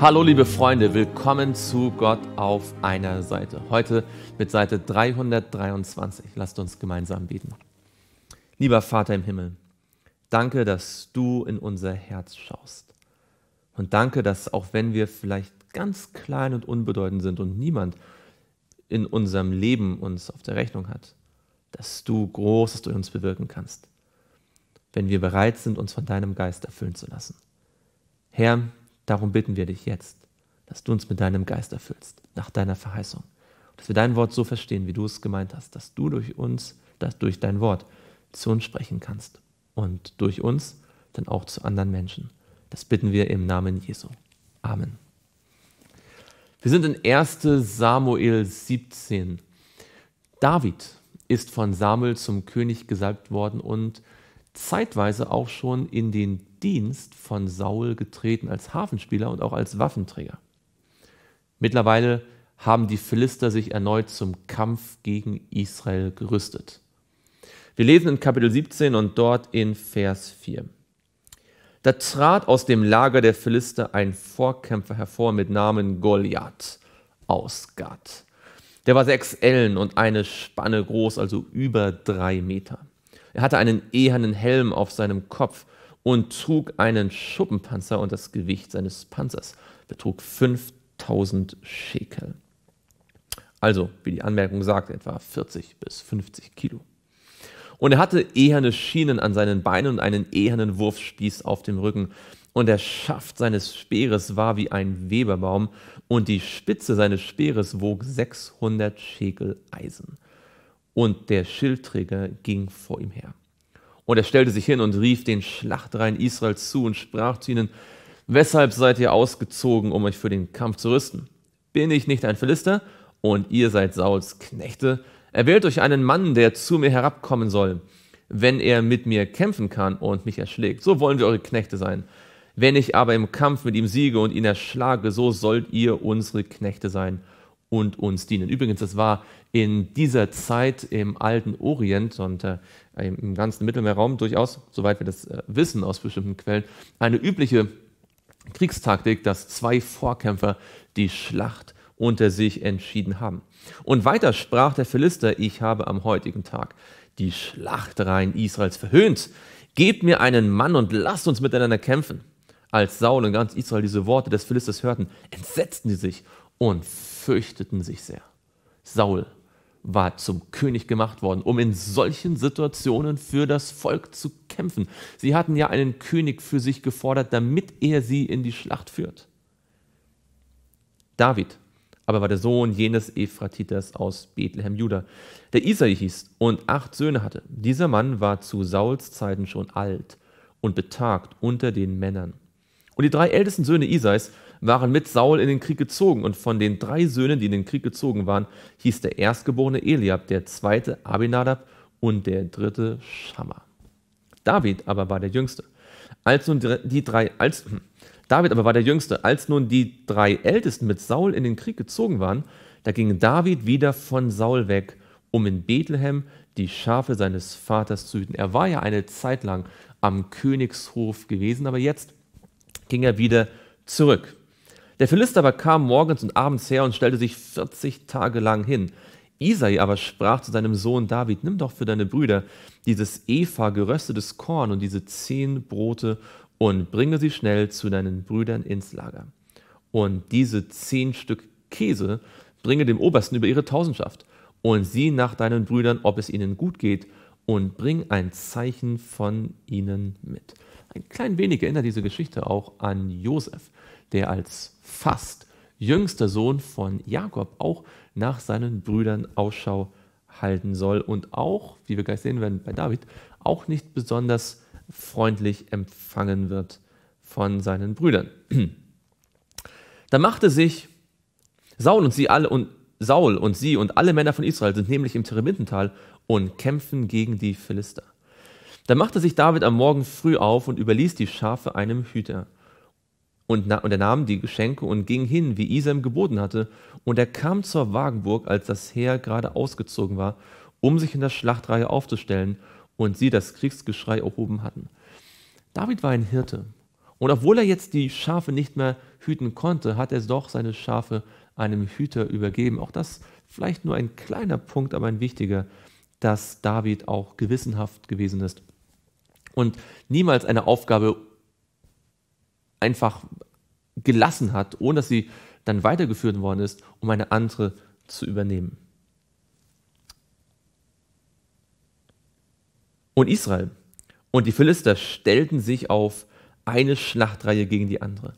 Hallo liebe Freunde, willkommen zu Gott auf einer Seite. Heute mit Seite 323. Lasst uns gemeinsam beten. Lieber Vater im Himmel, danke, dass du in unser Herz schaust. Und danke, dass auch wenn wir vielleicht ganz klein und unbedeutend sind und niemand in unserem Leben uns auf der Rechnung hat, dass du Großes durch uns bewirken kannst, wenn wir bereit sind, uns von deinem Geist erfüllen zu lassen. Herr, Darum bitten wir dich jetzt, dass du uns mit deinem Geist erfüllst, nach deiner Verheißung. Dass wir dein Wort so verstehen, wie du es gemeint hast, dass du durch uns, dass durch dein Wort zu uns sprechen kannst und durch uns dann auch zu anderen Menschen. Das bitten wir im Namen Jesu. Amen. Wir sind in 1 Samuel 17. David ist von Samuel zum König gesalbt worden und zeitweise auch schon in den Dienst von Saul getreten als Hafenspieler und auch als Waffenträger. Mittlerweile haben die Philister sich erneut zum Kampf gegen Israel gerüstet. Wir lesen in Kapitel 17 und dort in Vers 4. Da trat aus dem Lager der Philister ein Vorkämpfer hervor mit Namen Goliath aus Gath. Der war sechs Ellen und eine Spanne groß, also über drei Meter. Er hatte einen ehernen Helm auf seinem Kopf und trug einen Schuppenpanzer und das Gewicht seines Panzers betrug 5000 Schekel. Also, wie die Anmerkung sagt, etwa 40 bis 50 Kilo. Und er hatte eherne Schienen an seinen Beinen und einen ehernen Wurfspieß auf dem Rücken. Und der Schaft seines Speeres war wie ein Weberbaum und die Spitze seines Speeres wog 600 Schekel Eisen und der Schildträger ging vor ihm her. Und er stellte sich hin und rief den Schlachtreihen Israels zu und sprach zu ihnen, weshalb seid ihr ausgezogen, um euch für den Kampf zu rüsten? Bin ich nicht ein Philister und ihr seid Sauls Knechte? Erwählt euch einen Mann, der zu mir herabkommen soll, wenn er mit mir kämpfen kann und mich erschlägt. So wollen wir eure Knechte sein. Wenn ich aber im Kampf mit ihm siege und ihn erschlage, so sollt ihr unsere Knechte sein und uns dienen. Übrigens, das war in dieser Zeit im alten Orient und äh, im ganzen Mittelmeerraum durchaus, soweit wir das äh, wissen aus bestimmten Quellen, eine übliche Kriegstaktik, dass zwei Vorkämpfer die Schlacht unter sich entschieden haben. Und weiter sprach der Philister, ich habe am heutigen Tag die Schlachtreihen Israels verhöhnt. Gebt mir einen Mann und lasst uns miteinander kämpfen. Als Saul und ganz Israel diese Worte des Philisters hörten, entsetzten sie sich und fürchteten sich sehr. Saul war zum König gemacht worden, um in solchen Situationen für das Volk zu kämpfen. Sie hatten ja einen König für sich gefordert, damit er sie in die Schlacht führt. David aber war der Sohn jenes Ephratiters aus Bethlehem Juda, der Isai hieß und acht Söhne hatte. Dieser Mann war zu Sauls Zeiten schon alt und betagt unter den Männern. Und die drei ältesten Söhne Isais waren mit Saul in den Krieg gezogen. Und von den drei Söhnen, die in den Krieg gezogen waren, hieß der erstgeborene Eliab, der zweite Abinadab und der dritte Schammer. David aber war der Jüngste. Als nun die drei, als, hm, David aber war der Jüngste. Als nun die drei Ältesten mit Saul in den Krieg gezogen waren, da ging David wieder von Saul weg, um in Bethlehem die Schafe seines Vaters zu hüten. Er war ja eine Zeit lang am Königshof gewesen, aber jetzt ging er wieder zurück. Der Philister aber kam morgens und abends her und stellte sich 40 Tage lang hin. Isai aber sprach zu seinem Sohn David: Nimm doch für deine Brüder dieses Eva geröstetes Korn und diese zehn Brote und bringe sie schnell zu deinen Brüdern ins Lager. Und diese zehn Stück Käse bringe dem Obersten über ihre Tausendschaft und sieh nach deinen Brüdern, ob es ihnen gut geht und bring ein Zeichen von ihnen mit. Ein klein wenig erinnert diese Geschichte auch an Josef, der als fast jüngster Sohn von Jakob auch nach seinen Brüdern Ausschau halten soll und auch, wie wir gleich sehen werden bei David, auch nicht besonders freundlich empfangen wird von seinen Brüdern. Da machte sich Saul und sie alle und Saul und sie und alle Männer von Israel sind nämlich im Terebintental und kämpfen gegen die Philister. Da machte sich David am Morgen früh auf und überließ die Schafe einem Hüter. Und, na, und er nahm die Geschenke und ging hin, wie Isam geboten hatte. Und er kam zur Wagenburg, als das Heer gerade ausgezogen war, um sich in der Schlachtreihe aufzustellen und sie das Kriegsgeschrei erhoben hatten. David war ein Hirte. Und obwohl er jetzt die Schafe nicht mehr hüten konnte, hat er doch seine Schafe einem Hüter übergeben. Auch das vielleicht nur ein kleiner Punkt, aber ein wichtiger, dass David auch gewissenhaft gewesen ist und niemals eine Aufgabe einfach gelassen hat, ohne dass sie dann weitergeführt worden ist, um eine andere zu übernehmen. Und Israel und die Philister stellten sich auf eine Schlachtreihe gegen die andere.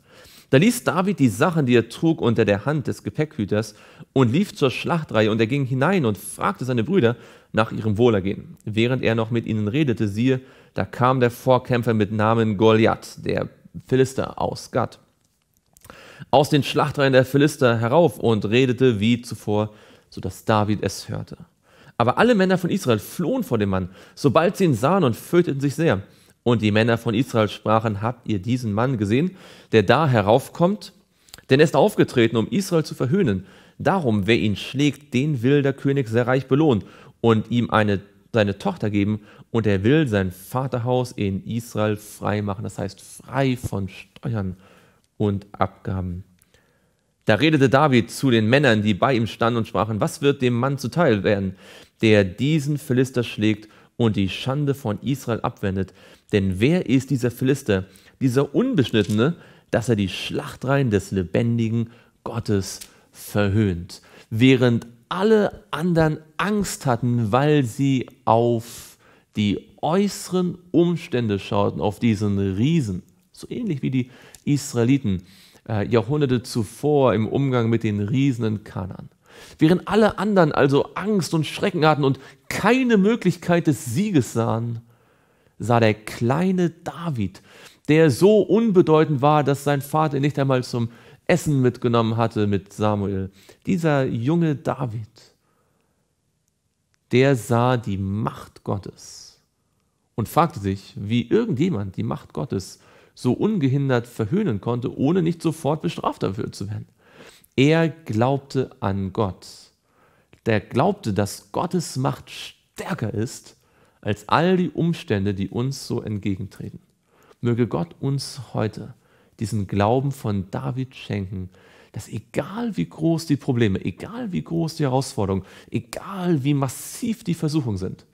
Da ließ David die Sachen, die er trug, unter der Hand des Gepäckhüters und lief zur Schlachtreihe und er ging hinein und fragte seine Brüder, nach ihrem Wohlergehen. Während er noch mit ihnen redete, siehe, da kam der Vorkämpfer mit Namen Goliath, der Philister aus Gad, aus den Schlachtreihen der Philister herauf und redete wie zuvor, so dass David es hörte. Aber alle Männer von Israel flohen vor dem Mann, sobald sie ihn sahen und fürchteten sich sehr. Und die Männer von Israel sprachen, habt ihr diesen Mann gesehen, der da heraufkommt? Denn er ist aufgetreten, um Israel zu verhöhnen. Darum, wer ihn schlägt, den will der König sehr reich belohnen und ihm eine, seine Tochter geben und er will sein Vaterhaus in Israel frei machen, das heißt frei von Steuern und Abgaben. Da redete David zu den Männern, die bei ihm standen und sprachen, was wird dem Mann zuteil werden, der diesen Philister schlägt und die Schande von Israel abwendet? Denn wer ist dieser Philister, dieser Unbeschnittene, dass er die Schlachtreihen des lebendigen Gottes verhöhnt? Während alle anderen Angst hatten, weil sie auf die äußeren Umstände schauten, auf diesen Riesen. So ähnlich wie die Israeliten äh, Jahrhunderte zuvor im Umgang mit den Riesen in Kanan. Während alle anderen also Angst und Schrecken hatten und keine Möglichkeit des Sieges sahen, sah der kleine David, der so unbedeutend war, dass sein Vater ihn nicht einmal zum Essen mitgenommen hatte mit Samuel. Dieser junge David, der sah die Macht Gottes und fragte sich, wie irgendjemand die Macht Gottes so ungehindert verhöhnen konnte, ohne nicht sofort bestraft dafür zu werden. Er glaubte an Gott. Der glaubte, dass Gottes Macht stärker ist als all die Umstände, die uns so entgegentreten. Möge Gott uns heute diesen Glauben von David schenken, dass egal wie groß die Probleme, egal wie groß die Herausforderungen, egal wie massiv die Versuchungen sind,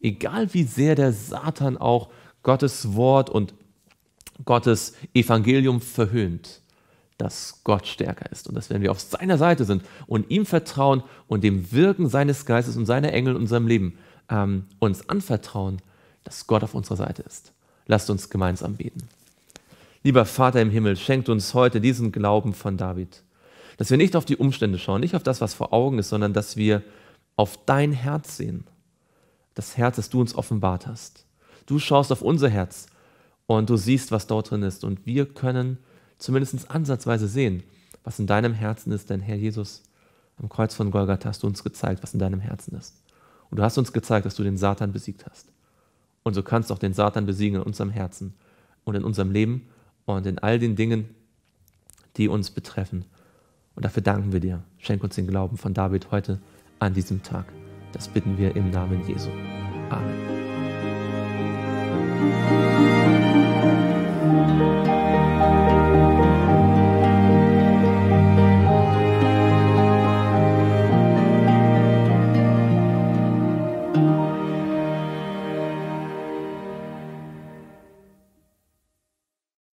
egal wie sehr der Satan auch Gottes Wort und Gottes Evangelium verhöhnt, dass Gott stärker ist und dass wenn wir auf seiner Seite sind und ihm vertrauen und dem Wirken seines Geistes und seiner Engel in unserem Leben ähm, uns anvertrauen, dass Gott auf unserer Seite ist. Lasst uns gemeinsam beten. Lieber Vater im Himmel, schenkt uns heute diesen Glauben von David, dass wir nicht auf die Umstände schauen, nicht auf das, was vor Augen ist, sondern dass wir auf dein Herz sehen, das Herz, das du uns offenbart hast. Du schaust auf unser Herz und du siehst, was dort drin ist. Und wir können zumindest ansatzweise sehen, was in deinem Herzen ist, denn Herr Jesus, am Kreuz von Golgatha hast du uns gezeigt, was in deinem Herzen ist. Und du hast uns gezeigt, dass du den Satan besiegt hast. Und so kannst du auch den Satan besiegen in unserem Herzen und in unserem Leben und in all den Dingen, die uns betreffen. Und dafür danken wir dir. Schenk uns den Glauben von David heute an diesem Tag. Das bitten wir im Namen Jesu. Amen.